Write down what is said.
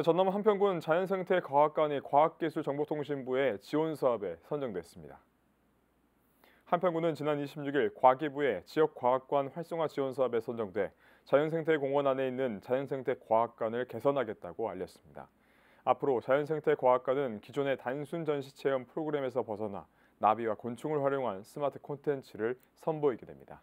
네, 전남 한평군 자연생태과학관이 과학기술정보통신부의 지원 사업에 선정됐습니다. 한평군은 지난 26일 과기부의 지역과학관 활성화 지원 사업에 선정돼 자연생태공원 안에 있는 자연생태과학관을 개선하겠다고 알렸습니다. 앞으로 자연생태과학관은 기존의 단순 전시체험 프로그램에서 벗어나 나비와 곤충을 활용한 스마트 콘텐츠를 선보이게 됩니다.